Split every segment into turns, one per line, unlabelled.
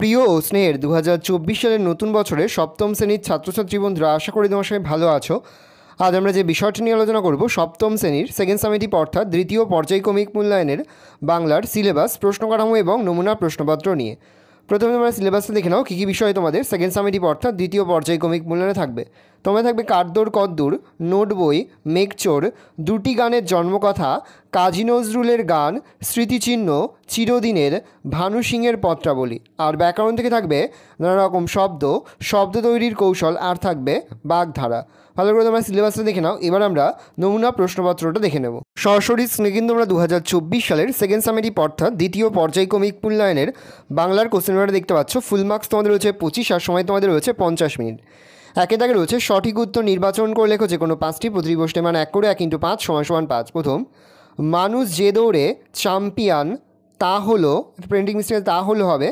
প্রিয় ও স্নেহের দু সালের নতুন বছরে সপ্তম শ্রেণীর ছাত্রছাত্রী বন্ধুরা আশা করি তোমার সঙ্গে ভালো আছো আজ আমরা যে বিষয়টি নিয়ে আলোচনা করব সপ্তম শ্রেণীর সেকেন্ড সামিটি অর্থাৎ দ্বিতীয় পর্যায়ক্রমিক মূল্যায়নের বাংলার সিলেবাস প্রশ্ন কাঠামো এবং নমুনা প্রশ্নপত্র নিয়ে প্রথমে তোমরা সিলেবাসটা দেখে নাও কী কী বিষয় তোমাদের সেকেন্ড সামিটি অর্থাৎ দ্বিতীয় পর্যায়ে কমিক মূল্যায়নে থাকবে তোমার থাকবে কারদোর কদ্দুর নোট বই মেঘচোর দুটি গানের জন্মকথা কাজী নজরুলের গান স্মৃতিচিহ্ন চিরদিনের ভানু সিংয়ের পত্রাবলী আর ব্যাকরণ থেকে থাকবে নানা রকম শব্দ শব্দ তৈরির কৌশল আর থাকবে বাগধারা ভালো করে তোমরা সিলেবাসটা দেখে নাও এবার আমরা নমুনা প্রশ্নপত্রটা দেখে নেব সরাসরি স্ক্রিনে কিন্তু আমরা দু সালের সেকেন্ড সামেটিভ অর্থাৎ দ্বিতীয় পর্যায়ক্রমিক মূল্যায়নের বাংলার কোশ্চেন পেপারটা দেখতে পাচ্ছ ফুল মার্কস তোমাদের রয়েছে পঁচিশ আর সময় তোমাদের রয়েছে পঞ্চাশ মিনিট একে তাকে রয়েছে সঠিক উত্তর নির্বাচন করে লেখো যে কোনো পাঁচটি প্রতিটি প্রশ্নে মানে এক করে এক ইন্টু পাঁচ সমান সমান পাঁচ প্রথম মানুষ যে দৌড়ে চাম্পিয়ান তা হলো প্রিন্টিং মিস্টেক তা হলো হবে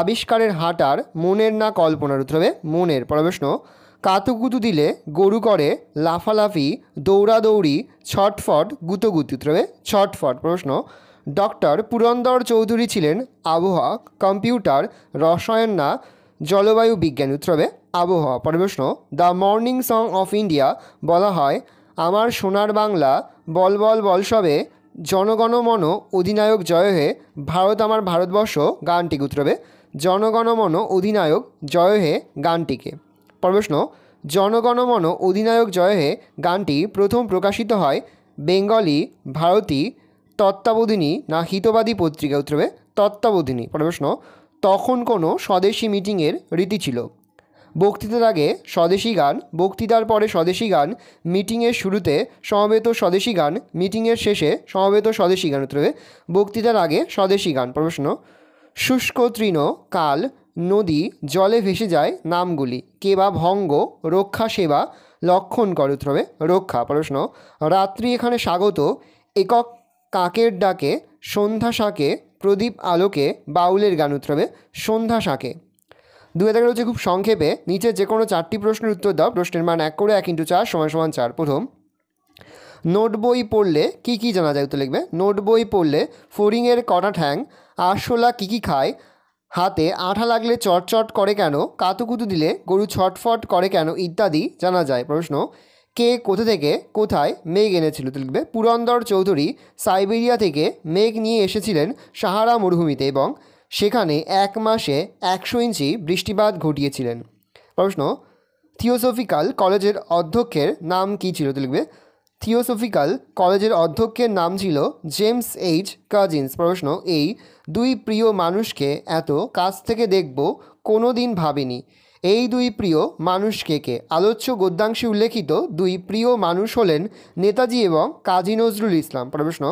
আবিষ্কারের হাঁটার মনের না কল্পনার উত্তর হবে মনের পরবেশন কাতুকুতু দিলে গরু করে লাফালাফি দৌড়াদৌড়ি ছটফট গুতগুতি তবে ছটফট প্রশ্ন ডক্টর পুরন্দর চৌধুরী ছিলেন আবহাওয়া কম্পিউটার রসায়ন না জলবায়ু বিজ্ঞান উত্তরবে আবহাওয়া প্রশ্ন the morning song of India বলা হয় আমার সোনার বাংলা বল বল বল সবে জনগণমন অধিনায়ক জয় হে ভারত আমার ভারতবর্ষ গানটি উত্তরবে জনগণমন অধিনায়ক জয় হে গানটিকে প্রশ্ন জনগণমন অধিনায়ক জয়হে গানটি প্রথম প্রকাশিত হয় বেঙ্গলি ভারতী তত্ত্বাবধিনী না হিতবাদী পত্রিকা উত্তরে তত্ত্বাবধিনী প্রশ্ন তখন কোনো স্বদেশি মিটিংয়ের রীতি ছিল বক্তৃতার আগে স্বদেশী গান বক্তৃতার পরে স্বদেশি গান মিটিংয়ের শুরুতে সমবেত স্বদেশী গান মিটিংয়ের শেষে সমবেত স্বদেশী গান উত্তরে বক্তৃতার আগে স্বদেশী গান প্রশ্ন শুষ্ক তৃণ কাল নদী জলে ভেসে যায় নামগুলি কেবা ভঙ্গ রক্ষা সেবা লক্ষণ করুত্রবে রক্ষা প্রশ্ন রাত্রি এখানে স্বাগত একক কাকের ডাকে সন্ধ্যা শাঁকে প্রদীপ আলোকে বাউলের গান উত্তরবে সন্ধ্যা শাঁকে দু হাজার হচ্ছে খুব সংক্ষেপে নিচে যে কোনো চারটি প্রশ্নের উত্তর দাও প্রশ্নের মান এক করে এক ইন্টু চার সময় সমান চার প্রথম নোট বই পড়লে কি কি জানা যায় উত্তর লিখবে নোট বই পড়লে ফোরিংয়ের কটা ঠ্যাং আরশোলা কী কী খায় হাতে আঠা লাগলে চটচট করে কেন কাতুকুতু দিলে গরু ছটফট করে কেন ইত্যাদি জানা যায় প্রশ্ন কে কোথা থেকে কোথায় মেঘ এনেছিল লিখবে পুরন্দর চৌধুরী সাইবেরিয়া থেকে মেঘ নিয়ে এসেছিলেন সাহারা মরুভূমিতে এবং সেখানে এক মাসে একশো ইঞ্চি বৃষ্টিপাত ঘটিয়েছিলেন প্রশ্ন থিওসফিক্যাল কলেজের অধ্যক্ষের নাম কী ছিল তো লিখবে থিওসফিক্যাল কলেজের অধ্যক্ষের নাম ছিল জেমস এইচ কাজিন্স প্রশ্ন এই দুই প্রিয় মানুষকে এত কাছ থেকে দেখব কোনো দিন ভাবিনি এই দুই প্রিয় মানুষকে কে আলোচ্য গদ্যাংশে উল্লেখিত দুই প্রিয় মানুষ হলেন নেতাজি এবং কাজী নজরুল ইসলাম প্রশ্ন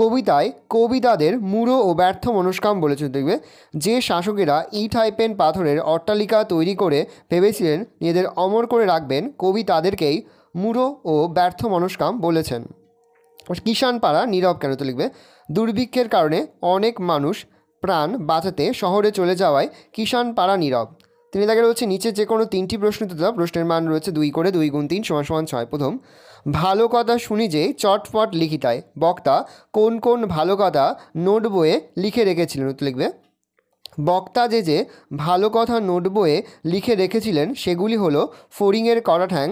কবিতায় কবি তাদের মূঢ় ও ব্যর্থ মনস্কাম বলেছেন দেখবে যে শাসকেরা ইট হাইপেন পাথরের অট্টালিকা তৈরি করে ভেবেছিলেন নিজেদের অমর করে রাখবেন কবি তাদেরকেই মূঢ় ও ব্যর্থ মনস্কাম বলেছেন কিষাণ পাড়া নীরব কেন তো লিখবে দুর্ভিক্ষের কারণে অনেক মানুষ প্রাণ বাঁচাতে শহরে চলে যাওয়ায় কিষাণ পাড়া নীরব তিনি তাকে রয়েছে নিচে যে কোনো তিনটি প্রশ্ন দাও প্রশ্নের মান রয়েছে দুই করে দুই গুণ তিন সমান সমান ছয় প্রথম ভালো কথা শুনি যে চটপট লিখিতায় বক্তা কোন কোন ভালো কথা নোট বইয়ে লিখে রেখেছিলেন লিখবে বক্তা যে যে ভালো কথা নোট বইয়ে লিখে রেখেছিলেন সেগুলি হলো ফড়িংয়ের করাঠ্যাং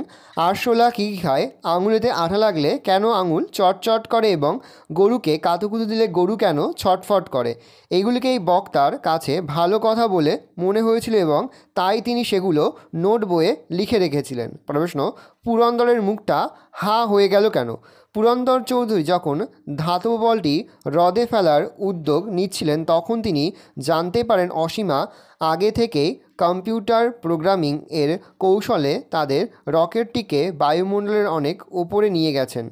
আরশোলা কি খায় আঙুলেতে আঠা লাগলে কেন আঙুল চটচট করে এবং গরুকে কাতুকুতু দিলে গরু কেন ছটফট করে এগুলিকে এই বক্তার কাছে ভালো কথা বলে মনে হয়েছিল এবং তাই তিনি সেগুলো নোট বইয়ে লিখে রেখেছিলেন প্রশ্ন পুরন্দরের মুখটা হা হয়ে গেল কেন পুরন্দর চৌধুরী যখন ধাতব বলটি হ্রদে ফেলার উদ্যোগ নিচ্ছিলেন তখন তিনি জানতে পারেন অসীমা আগে থেকেই কম্পিউটার প্রোগ্রামিং এর কৌশলে তাদের রকেটটিকে বায়ুমণ্ডলের অনেক ওপরে নিয়ে গেছেন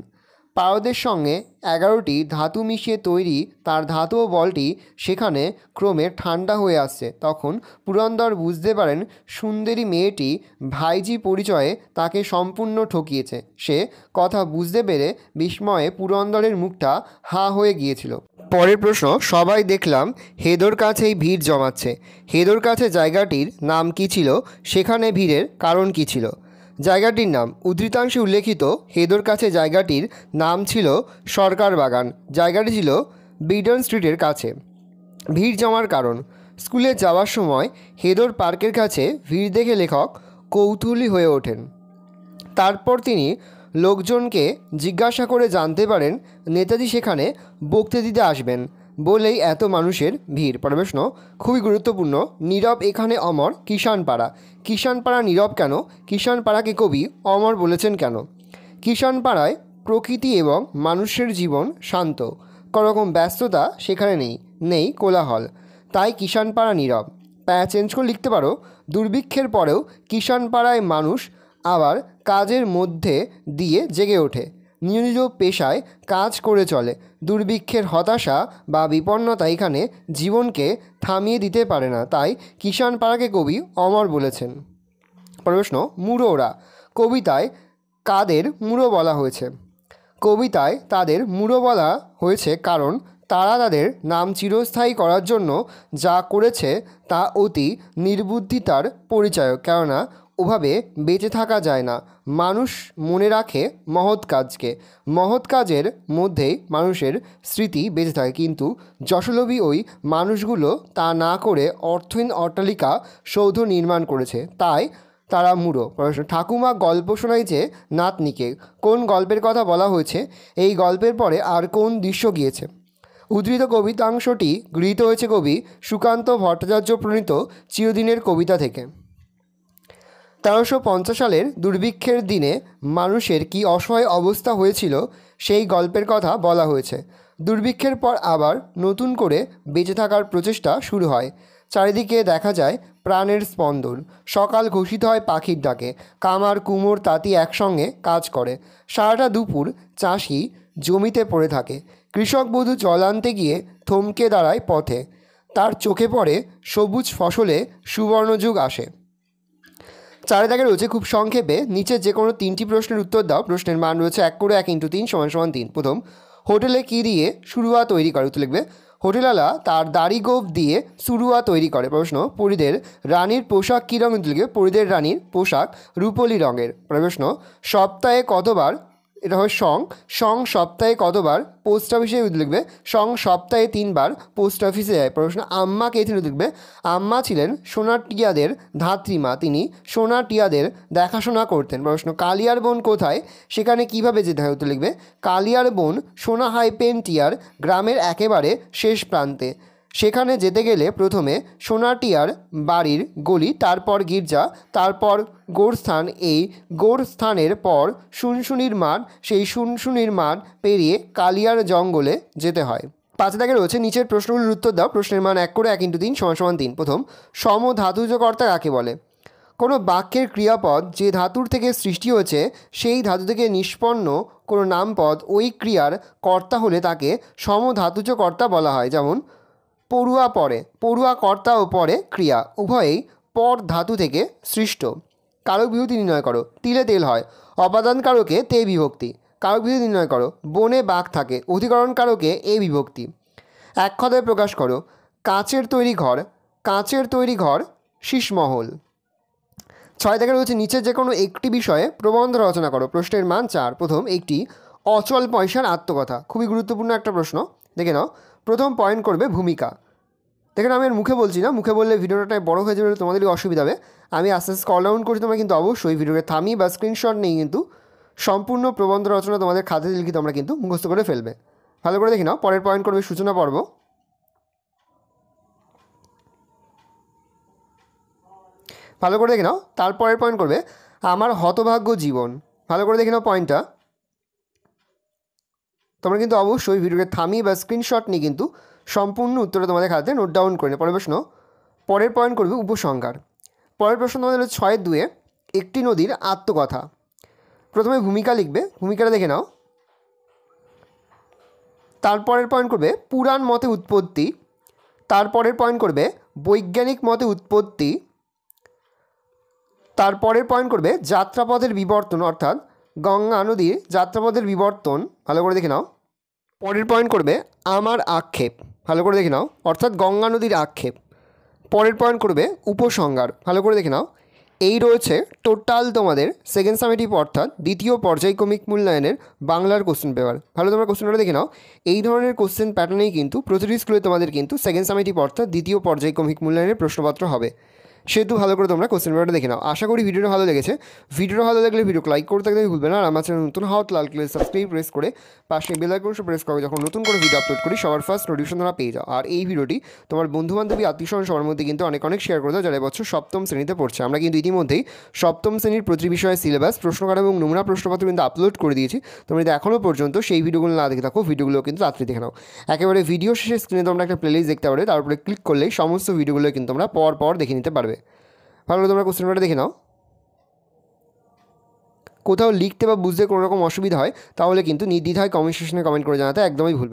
পায়দের সঙ্গে এগারোটি ধাতু মিশিয়ে তৈরি তার ধাতু বলটি সেখানে ক্রমে ঠান্ডা হয়ে আসছে তখন পুরন্দর বুঝতে পারেন সুন্দরী মেয়েটি ভাইজি পরিচয়ে তাকে সম্পূর্ণ ঠকিয়েছে সে কথা বুঝতে পেরে বিস্ময়ে পুরন্দরের মুখটা হা হয়ে গিয়েছিল পরের প্রশ্ন সবাই দেখলাম হেদোর কাছেই ভিড় জমাচ্ছে হেদোর কাছে জায়গাটির নাম কি ছিল সেখানে ভিড়ের কারণ কি ছিল জায়গাটির নাম উদ্ধৃতাংশে উল্লেখিত হেদোর কাছে জায়গাটির নাম ছিল সরকার বাগান জায়গাটি ছিল বিডন স্ট্রিটের কাছে ভিড় জমার কারণ স্কুলে যাওয়ার সময় হেদোর পার্কের কাছে ভিড় দেখে লেখক কৌতূহলী হয়ে ওঠেন তারপর তিনি লোকজনকে জিজ্ঞাসা করে জানতে পারেন নেতাজি সেখানে বক্তৃতা দিতে আসবেন বলেই এত মানুষের ভিড় প্রবেশন খুবই গুরুত্বপূর্ণ নীরব এখানে অমর কিষাণপাড়া কিষাণপাড়া নীরব কেন কিষাণপাড়াকে কবি অমর বলেছেন কেন কিষাণপাড়ায় প্রকৃতি এবং মানুষের জীবন শান্ত কোনোরকম ব্যস্ততা সেখানে নেই নেই কোলাহল তাই কিষাণপাড়া নীরব প্যা চেঞ্জ করে লিখতে পারো দুর্ভিক্ষের পরেও কিষাণপাড়ায় মানুষ আবার কাজের মধ্যে দিয়ে জেগে ওঠে নিজ নিজ পেশায় কাজ করে চলে দুর্ভিক্ষের হতাশা বা বিপন্নতা এখানে জীবনকে থামিয়ে দিতে পারে না তাই কিষাণ পাড়াকে কবি অমর বলেছেন প্রশ্ন মুড়োরা কবিতায় কাদের মুড়ো বলা হয়েছে কবিতায় তাদের মুড়ো বলা হয়েছে কারণ তারা তাদের নাম চিরস্থায়ী করার জন্য যা করেছে তা অতি নির্বুদ্ধিতার পরিচয় কেননা ওভাবে বেঁচে থাকা যায় না মানুষ মনে রাখে মহৎ কাজকে মহৎ কাজের মধ্যেই মানুষের স্মৃতি বেঁচে থাকে কিন্তু যশলভী ওই মানুষগুলো তা না করে অর্থহীন অট্টালিকা সৌধ নির্মাণ করেছে তাই তারা মুড়ো ঠাকুমা গল্প শোনাইছে নাতনিকে কোন গল্পের কথা বলা হয়েছে এই গল্পের পরে আর কোন দৃশ্য গিয়েছে উদ্ধৃত কবিতাংশটি গৃহীত হয়েছে কবি সুকান্ত ভট্টাচার্য প্রণীত চিরদিনের কবিতা থেকে তেরোশো সালের দুর্ভিক্ষের দিনে মানুষের কি অসহায় অবস্থা হয়েছিল সেই গল্পের কথা বলা হয়েছে দুর্ভিক্ষের পর আবার নতুন করে বেঁচে থাকার প্রচেষ্টা শুরু হয় চারিদিকে দেখা যায় প্রাণের স্পন্দন সকাল ঘোষিত হয় পাখির ডাকে কামার কুমোর তাঁতি একসঙ্গে কাজ করে সারাটা দুপুর চাষি জমিতে পড়ে থাকে কৃষক বধূ জল আনতে গিয়ে থমকে দাঁড়ায় পথে তার চোখে পড়ে সবুজ ফসলে সুবর্ণযুগ আসে চারে দাগে রয়েছে খুব সংক্ষেপে নিচে যে কোনো তিনটি প্রশ্নের উত্তর দাও প্রশ্নের মান রয়েছে এক করে এক ইন্টু তিন সমান সমান তিন প্রথম হোটেলে কী দিয়ে শুরুয়া তৈরি করে উত্তর লিখবে হোটেলালা তার দাড়ি গোপ দিয়ে সুরুয়া তৈরি করে প্রশ্ন পরিদের রানীর পোশাক কী রঙের লিখবে পরিদের রানীর পোশাক রূপলি রঙের প্রশ্ন সপ্তাহে কতবার এটা হবে সং সং সপ্তাহে কতবার পোস্ট অফিসে লিখবে সং সপ্তাহে তিনবার পোস্ট অফিসে যায় প্রশ্ন আম্মা কে থেকে লিখবে আম্মা ছিলেন সোনাটিয়াদের ধাত্রীমা তিনি সোনাটিয়াদের দেখাশোনা করতেন প্রশ্ন কালিয়ার বোন কোথায় সেখানে কিভাবে যেতে হয় উত্তর লিখবে কালিয়ার বোন সোনা সোনাহাইপেন্টিয়ার গ্রামের একেবারে শেষ প্রান্তে সেখানে যেতে গেলে প্রথমে সোনাটিয়ার বাড়ির গলি তারপর গির্জা তারপর গোরস্থান এই গোরস্থানের পর শুনশুনির মাঠ সেই শুনশুনির মাঠ পেরিয়ে কালিয়ার জঙ্গলে যেতে হয় পাঁচ দাগে রয়েছে নিচের প্রশ্নগুলির উত্তর দাও প্রশ্নের মান এক করে এক ইন্টু তিন সমান সমান তিন প্রথম সমধাতুজকর্তা কাকে বলে কোনো বাক্যের ক্রিয়াপদ যে ধাতুর থেকে সৃষ্টি হয়েছে সেই ধাতু থেকে নিষ্পন্ন কোনো নামপদ ওই ক্রিয়ার কর্তা হলে তাকে সমধাতুজ কর্তা বলা হয় যেমন পড়ুয়া পরে পড়ুয়া কর্তা ও পরে ক্রিয়া উভয়েই পর ধাতু থেকে সৃষ্ট কারক বিভূতি নির্ণয় করো তিলে তেল হয় অপাদান কারকে তে বিভক্তি কারক বিভূতি নির্ণয় করো বনে বাঘ থাকে অধিকরণ কারকে এ বিভক্তি এক কথায় প্রকাশ করো কাঁচের তৈরি ঘর কাঁচের তৈরি ঘর শীষমহল ছয় থেকে রয়েছে নিচে যে কোনো একটি বিষয়ে প্রবন্ধ রচনা করো প্রশ্নের মান চার প্রথম একটি অচল পয়সার আত্মকথা খুবই গুরুত্বপূর্ণ একটা প্রশ্ন দেখে নাও প্রথম পয়েন্ট করবে ভূমিকা দেখেন আমি আর মুখে বলছি না মুখে বললে ভিডিওটা বড় হয়ে যাবে তোমাদেরই অসুবিধা হবে আমি আস্তে আস্তে কল ডাউন করি তোমরা কিন্তু অবশ্যই ভিডিওকে থামি বা স্ক্রিনশট নেই কিন্তু সম্পূর্ণ প্রবন্ধ রচনা তোমাদের খাতে লিখে তোমরা কিন্তু মুখস্থ করে ফেলবে ভালো করে দেখি নাও পরের পয়েন্ট করবে সূচনা পর্ব ভালো করে দেখে নাও তারপরের পয়েন্ট করবে আমার হতভাগ্য জীবন ভালো করে দেখে নাও পয়েন্টটা তোমরা কিন্তু অবশ্যই ভিডিওকে থামি বা স্ক্রিনশট নিয়ে কিন্তু সম্পূর্ণ উত্তরটা তোমাদের খাতে নোট ডাউন করে পরের প্রশ্ন পরের পয়েন্ট করবে উপসংহার পরের প্রশ্ন তোমাদের হলো ছয় দুয়ে একটি নদীর আত্মকথা প্রথমে ভূমিকা লিখবে ভূমিকাটা দেখে নাও তারপরের পয়েন্ট করবে পুরাণ মতে উৎপত্তি তারপরের পয়েন্ট করবে বৈজ্ঞানিক মতে উৎপত্তি তারপরের পয়েন্ট করবে যাত্রাপথের বিবর্তন অর্থাৎ গঙ্গা নদীর যাত্রাপথের বিবর্তন ভালো করে দেখে নাও পরের পয়েন্ট করবে আমার আক্ষেপ ভালো করে দেখে নাও অর্থাৎ গঙ্গা নদীর আক্ষেপ পরের পয়েন্ট করবে উপসংহার ভালো করে দেখে নাও এই রয়েছে টোটাল তোমাদের সেকেন্ড সামেটিভ অর্থাৎ দ্বিতীয় পর্যায়ক্রমিক মূল্যায়নের বাংলার কোশ্চেন পেপার ভালো তোমার কোশ্চেনটা দেখে নাও এই ধরনের কোশ্চেন প্যাটার্নেই কিন্তু প্রতিটি স্কুলে তোমাদের কিন্তু সেকেন্ড সামেটিভ অর্থাৎ দ্বিতীয় পর্যায়ক্রমিক মূল্যায়নের প্রশ্নপত্র হবে সেহেতু ভালো করে তোমরা কোশ্চেন পেপারটা দেখে নাও আশা করি ভিডিওটা ভালো লেগেছে ভিডিওটা ভালো লাগলে ভিডিও লাইক করতে থাকলে ভুলবে না আর আমার চ্যানেল নতুন হওয়া লাল ক্লিক সাবস্ক্রাইব প্রেস করে পাশে বেলাইকন প্রেস করো যখন নতুন করে ভিডিও আপলোড করি সবার ফার্স্ট নোটিফিকেশন তোমরা পেয়ে যাও আর এই ভিডিওটি তোমার বন্ধু বান্ধবী আত্মীয়স্বজন সবার মধ্যে কিন্তু অনেক অনেক শেয়ার করে দাও যারা বছর সপ্তম শ্রেণীতে পড়ছে আমরা কিন্তু ইতিমধ্যেই সপ্তম শ্রেণীর প্রতি বিষয়ে সিলেবাস প্রশ্নকার এবং নমুনা প্রশ্নপত্র কিন্তু আপলোড করে দিয়েছি তোমরা যদি এখনও পর্যন্ত সেই ভিডিওগুলো না দেখে থাকো ভিডিওগুলো কিন্তু রাত্রি দেখে নাও একেবারে ভিডিও শেষে স্ক্রিনে তোমরা একটা প্লেলিস্ট দেখতে পারবে তারপরে ক্লিক করলেই সমস্ত ভিডিওগুলো কিন্তু তোমরা পর পর দেখে নিতে পারবে ভালো তোমরা কোশ্চেন পেপারটা দেখে নাও কোথাও লিখতে বা বুঝতে কোনো রকম অসুবিধা হয় তাহলে কিন্তু নির্দ্বিধায় কমেন্ট সেকশনে কমেন্ট করে জানাতে একদমই ভুল